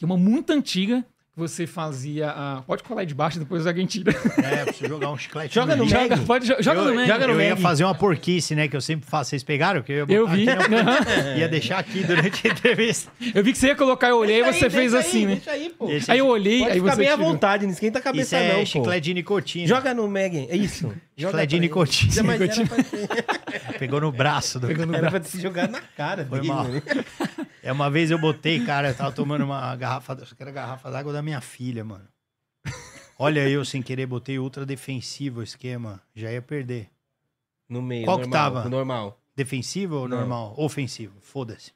que é uma muito antiga, você fazia a... Pode colar aí de baixo, depois alguém tira. É, preciso jogar um chiclete. joga no, no Joga, pode, joga eu, no Mag. Joga no eu ia fazer uma porquice, né? Que eu sempre faço. Vocês pegaram? Que eu ia eu vi. Aqui, né, ia deixar aqui durante a entrevista. Eu vi que você ia colocar, eu olhei deixa e você aí, fez assim, aí, né? Deixa aí, pô. aí eu olhei, pode aí você você bem à vontade, não esquenta a cabeça isso é não, chiclete de nicotina. Joga no Megan. é isso. chiclete de Pegou no braço. Do... Pegou no era braço. pra se jogar na cara Foi mal. Né? É, uma vez eu botei, cara, eu tava tomando uma garrafa, acho que era garrafa d'água da minha filha, mano. Olha, eu sem querer botei ultra defensivo o esquema, já ia perder. No meio, Qual normal, que tava? Normal. Defensivo ou Não. normal? Ofensivo, foda-se.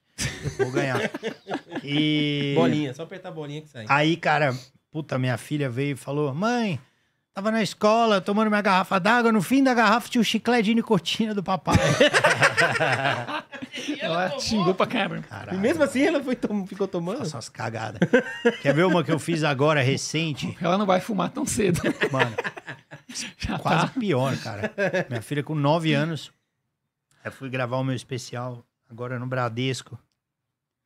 Vou ganhar. E... Bolinha, só apertar a bolinha que sai. Aí, cara, puta, minha filha veio e falou: Mãe, tava na escola tomando minha garrafa d'água. No fim da garrafa tinha o chiclete de nicotina do papai. ela, ela xingou pra câmera. E mesmo assim ela foi tom... ficou tomando? Faça umas cagadas. Quer ver uma que eu fiz agora, recente? Ela não vai fumar tão cedo. Mano, Já quase tá. pior, cara. Minha filha com 9 anos, eu fui gravar o meu especial agora no Bradesco.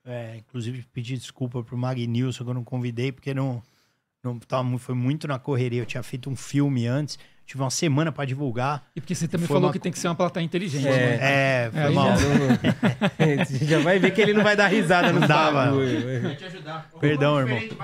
É, inclusive pedi desculpa pro Magnilson que eu não convidei, porque não, não tava, foi muito na correria. Eu tinha feito um filme antes tive uma semana para divulgar. E porque você também falou uma... que tem que ser uma plataforma inteligente. É, né? é, é foi é, mal. Já... já vai ver que ele não vai dar risada, não dava. te ajudar. Perdão, irmão. te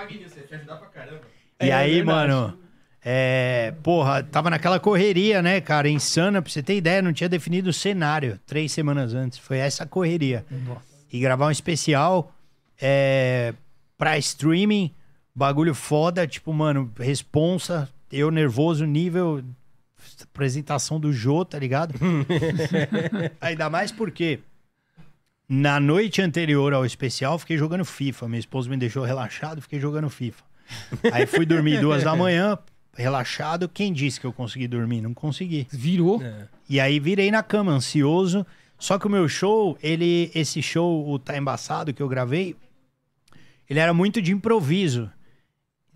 ajudar pra caramba. E é, é aí, mano, é, porra, tava naquela correria, né, cara? Insana, pra você ter ideia, não tinha definido o cenário três semanas antes. Foi essa correria. Nossa. E gravar um especial é, pra streaming, bagulho foda, tipo, mano, responsa, eu nervoso nível apresentação do Jô, tá ligado? Ainda mais porque na noite anterior ao especial, fiquei jogando FIFA. Minha esposa me deixou relaxado, fiquei jogando FIFA. Aí fui dormir duas da manhã, relaxado. Quem disse que eu consegui dormir? Não consegui. Virou. É. E aí virei na cama, ansioso. Só que o meu show, ele, esse show, o Tá Embaçado que eu gravei, ele era muito de improviso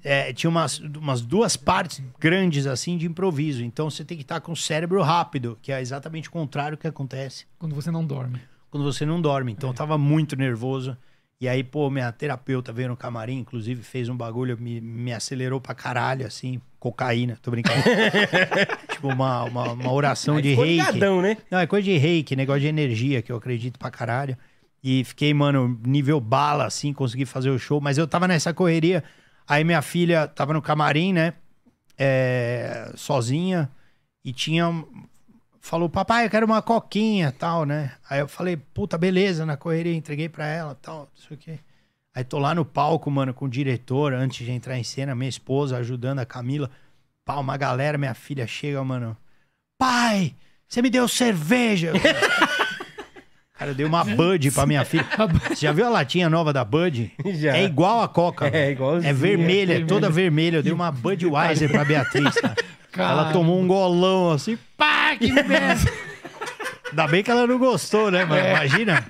é, tinha umas, umas duas partes grandes assim de improviso. Então você tem que estar com o cérebro rápido, que é exatamente o contrário que acontece. Quando você não dorme. Quando você não dorme. Então é. eu tava muito nervoso. E aí, pô, minha terapeuta veio no camarim, inclusive, fez um bagulho, me, me acelerou pra caralho, assim, cocaína, tô brincando. tipo, uma, uma, uma oração é de reiki. né? Não, é coisa de reiki, negócio de energia, que eu acredito pra caralho. E fiquei, mano, nível bala, assim, consegui fazer o show, mas eu tava nessa correria. Aí minha filha tava no camarim, né? É, sozinha. E tinha. Falou, papai, eu quero uma coquinha tal, né? Aí eu falei, puta, beleza, na correria, entreguei pra ela tal, não sei o quê. Aí tô lá no palco, mano, com o diretor, antes de entrar em cena, minha esposa ajudando a Camila. Pau, uma galera, minha filha chega, mano. Pai, você me deu cerveja! Cara, eu dei uma Bud pra minha filha. Você já viu a latinha nova da Bud? Já. É igual a Coca. É igual. É vermelha, é toda vermelha. Eu dei uma Budweiser pra Beatriz, cara. Ela tomou um golão assim, pá, que merda. Ainda bem que ela não gostou, né? Mas é. imagina.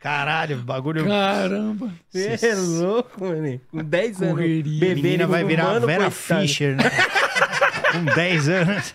Caralho, bagulho. Caramba. Você é louco, mano. Com 10 anos. Correria. menina vai virar humano, Vera coitado. Fischer, né? Com 10 anos.